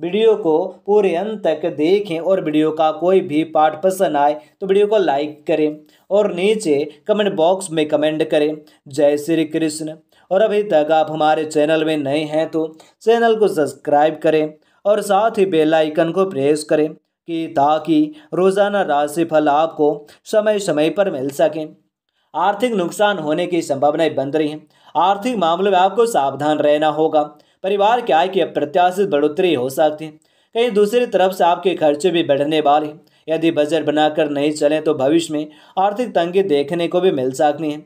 video को पूरे अंत तक देखें और वीडियो का कोई भी पार्ट पसंद आए तो वीडियो को लाइक करें और नीचे कमेंट बॉक्स में कमेंट करें जय श्री कृष्ण और अभी तक आप हमारे चैनल में नए हैं तो चैनल को सब्सक्राइब करें और साथ ही बेल आइकन को प्रेस करें कि ताकि रोज़ाना राशिफल आपको समय समय पर मिल सकें आर्थिक नुकसान होने की संभावनाएं बन रही हैं आर्थिक मामलों में आपको सावधान रहना होगा परिवार के आय की अप्रत्याशित बढ़ोतरी हो सकती है कहीं दूसरी तरफ से आपके खर्चे भी बढ़ने वाले हैं यदि बजट बनाकर नहीं चलें तो भविष्य में आर्थिक तंगी देखने को भी मिल सकती है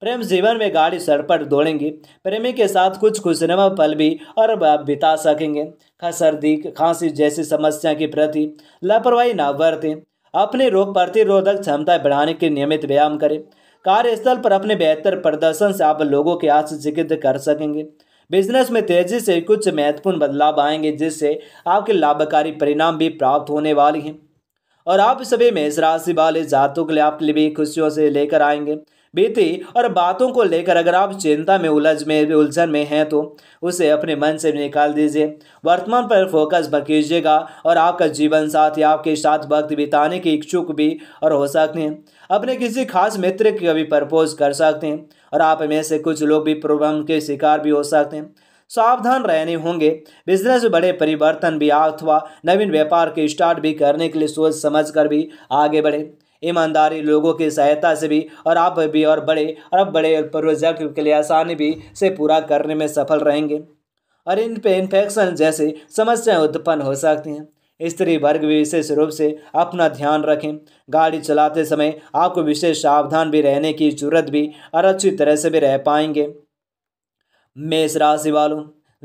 प्रेम जीवन में गाड़ी सड़ पर दौड़ेंगे प्रेमी के साथ कुछ खुशनुमा पल भी और बिता सकेंगे सर्दी खांसी जैसी समस्या के प्रति लापरवाही ना बरतें अपने रोग प्रतिरोधक क्षमता बढ़ाने के नियमित व्यायाम करें कार्यस्थल पर अपने बेहतर प्रदर्शन से आप लोगों के आश्चर्य कर सकेंगे बिजनेस में तेजी से कुछ महत्वपूर्ण बदलाव आएंगे जिससे आपके लाभकारी परिणाम भी प्राप्त होने वाले हैं और आप सभी मेष राशि वाले जातों के लिए आपके लिए भी खुशियों से लेकर आएंगे बीती और बातों को लेकर अगर आप चिंता में उलझ में उलझन में हैं तो उसे अपने मन से निकाल दीजिए वर्तमान पर फोकस ब कीजिएगा और आपका जीवन साथ या आपके साथ वक्त बिताने के इच्छुक भी और हो सकते हैं अपने किसी खास मित्र के भी प्रपोज कर सकते हैं और आप में से कुछ लोग भी प्रॉब्लम के शिकार भी हो सकते हैं सावधान रहने होंगे बिजनेस में बड़े परिवर्तन भी अथवा नवीन व्यापार के स्टार्ट भी करने के लिए सोच समझ कर भी आगे बढ़े ईमानदारी लोगों की सहायता से भी और आप भी और बड़े और बड़े प्रोजेक्ट के लिए आसानी भी से पूरा करने में सफल रहेंगे और इन पे इन्फेक्शन जैसे समस्याएं उत्पन्न हो सकती हैं स्त्री वर्ग भी विशेष रूप से अपना ध्यान रखें गाड़ी चलाते समय आपको विशेष सावधान भी रहने की जरूरत भी और अच्छी तरह से भी रह पाएंगे मेष राशि वालों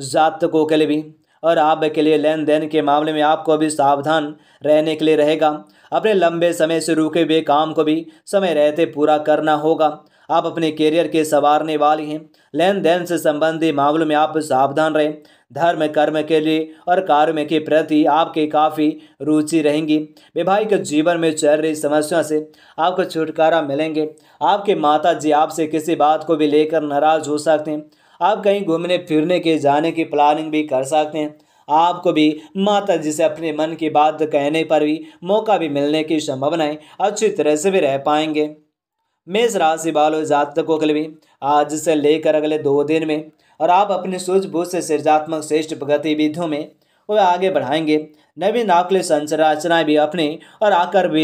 जातकों के लिए भी और आप के लिए लेन देन के मामले में आपको भी सावधान रहने के लिए रहेगा अपने लंबे समय से रुके हुए काम को भी समय रहते पूरा करना होगा आप अपने कैरियर के संवारने वाले हैं लेन देन से संबंधित मामलों में आप सावधान रहें धर्म कर्म के लिए और कार्य के प्रति आपके काफ़ी रुचि रहेंगी वैवाहिक जीवन में चल रही समस्या से आपको छुटकारा मिलेंगे आपके माता जी आपसे किसी बात को भी लेकर नाराज हो सकते हैं आप कहीं घूमने फिरने के जाने की प्लानिंग भी कर सकते हैं आपको भी माता जी से अपने मन की बात कहने पर भी मौका भी मिलने की संभावनाएं अच्छी तरह से भी रह पाएंगे मेष राशि वालों जातकों के लिए आज से लेकर अगले दो दिन में और आप अपनी सूझबूझ से सृजात्मक श्रेष्ठ गतिविधियों में वह आगे बढ़ाएंगे नवीन नाकली संरचनाएँ भी अपने और आकर भी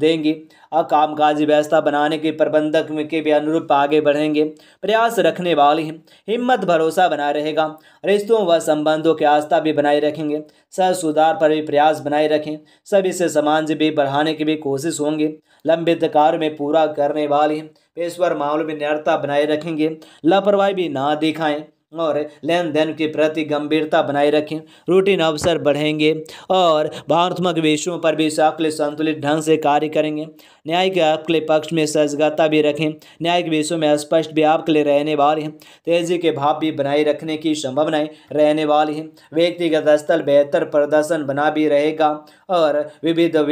देंगी और कामकाजी व्यवस्था बनाने के प्रबंधक के भी अनुरूप आगे बढ़ेंगे प्रयास रखने वाले हैं हिम्मत भरोसा बना रहेगा रिश्तों व संबंधों की आस्था भी बनाए रखेंगे सह सुधार पर भी प्रयास बनाए रखें सभी से समाज भी बढ़ाने की भी कोशिश होंगे लंबित कार्य में पूरा करने वाले हैं पेशवर मामलों में निरता बनाए रखेंगे लापरवाही भी ना दिखाएँ और लेन देन के प्रति गंभीरता बनाए रखें रूटीन अवसर बढ़ेंगे और भावनात्मक विषयों पर भी सकल संतुलित ढंग से कार्य करेंगे न्याय के आपके पक्ष में सजगता भी रखें न्यायिक विषयों में स्पष्ट भी आपके लिए रहने वाले हैं तेजी के भाव भी बनाए रखने की संभावनाएं रहने वाली हैं व्यक्तिगत स्थल बेहतर प्रदर्शन बना भी रहेगा और विविध